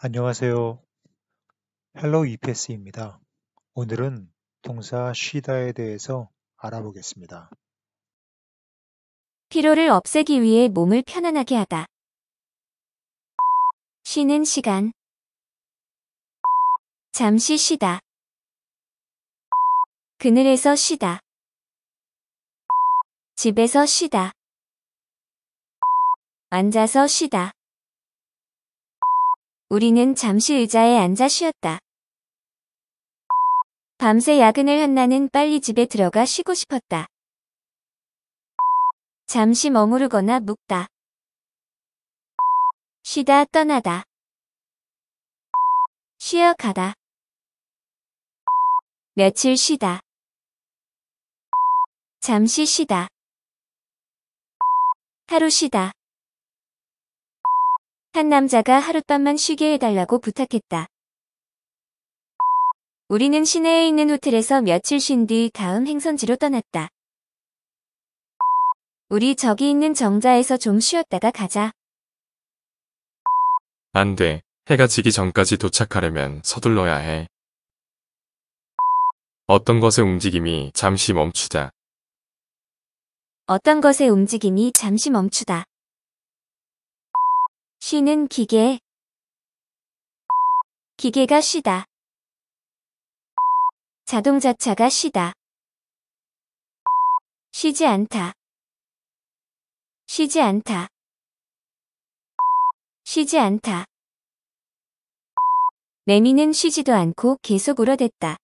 안녕하세요. 헬로 EPS입니다. 오늘은 동사 쉬다에 대해서 알아보겠습니다. 피로를 없애기 위해 몸을 편안하게 하다. 쉬는 시간. 잠시 쉬다. 그늘에서 쉬다. 집에서 쉬다. 앉아서 쉬다. 우리는 잠시 의자에 앉아 쉬었다. 밤새 야근을 한 나는 빨리 집에 들어가 쉬고 싶었다. 잠시 머무르거나 묵다. 쉬다 떠나다. 쉬어 가다. 며칠 쉬다. 잠시 쉬다. 하루 쉬다. 한 남자가 하룻밤만 쉬게 해달라고 부탁했다. 우리는 시내에 있는 호텔에서 며칠 쉰 뒤 다음 행선지로 떠났다. 우리 저기 있는 정자에서 좀 쉬었다가 가자. 안 돼. 해가 지기 전까지 도착하려면 서둘러야 해. 어떤 것의 움직임이 잠시 멈추다. 어떤 것의 움직임이 잠시 멈추다. 쉬는 기계 기계가 쉬다 자동자차가 쉬다 쉬지 않다 쉬지 않다 쉬지 않다 매미는 쉬지도 않고 계속 울어댔다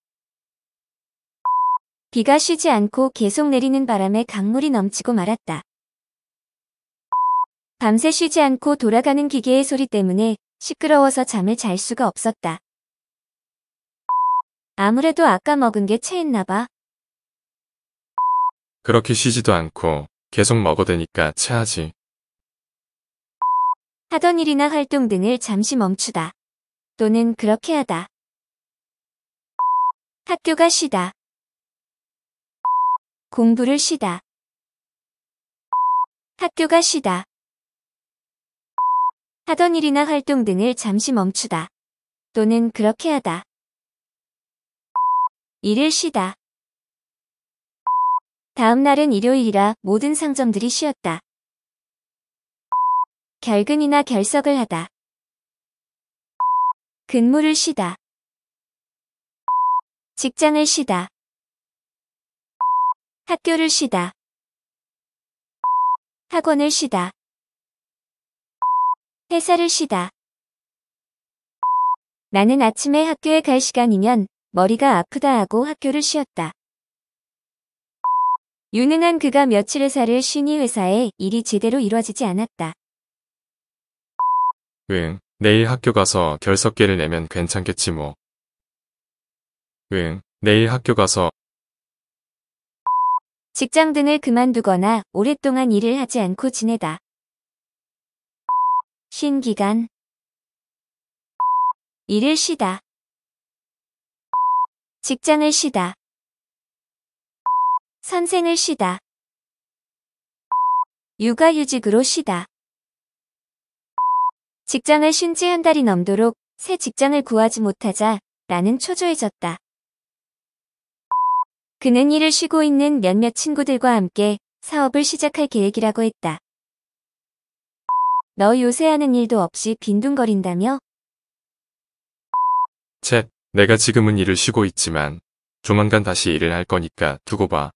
비가 쉬지 않고 계속 내리는 바람에 강물이 넘치고 말았다. 밤새 쉬지 않고 돌아가는 기계의 소리 때문에 시끄러워서 잠을 잘 수가 없었다. 아무래도 아까 먹은 게 체했나봐. 그렇게 쉬지도 않고 계속 먹어대니까 체하지. 하던 일이나 활동 등을 잠시 멈추다. 또는 그렇게 하다. 학교가 쉬다. 공부를 쉬다. 학교가 쉬다. 하던 일이나 활동 등을 잠시 멈추다 또는 그렇게 하다. 일을 쉬다. 다음 날은 일요일이라 모든 상점들이 쉬었다. 결근이나 결석을 하다. 근무를 쉬다. 직장을 쉬다. 학교를 쉬다. 학원을 쉬다. 회사를 쉬다. 나는 아침에 학교에 갈 시간이면 머리가 아프다 하고 학교를 쉬었다. 유능한 그가 며칠 회사를 쉬니 회사에 일이 제대로 이루어지지 않았다. 응, 내일 학교 가서 결석계를 내면 괜찮겠지 뭐. 응, 내일 학교 가서 직장 등을 그만두거나 오랫동안 일을 하지 않고 지내다. 신기간 일을 쉬다 직장을 쉬다 선생을 쉬다 육아휴직으로 쉬다 직장을 쉰지 한 달이 넘도록 새 직장을 구하지 못하자 나는 초조해졌다. 그는 일을 쉬고 있는 몇몇 친구들과 함께 사업을 시작할 계획이라고 했다. 너 요새 하는 일도 없이 빈둥거린다며? 챗, 내가 지금은 일을 쉬고 있지만 조만간 다시 일을 할 거니까 두고 봐.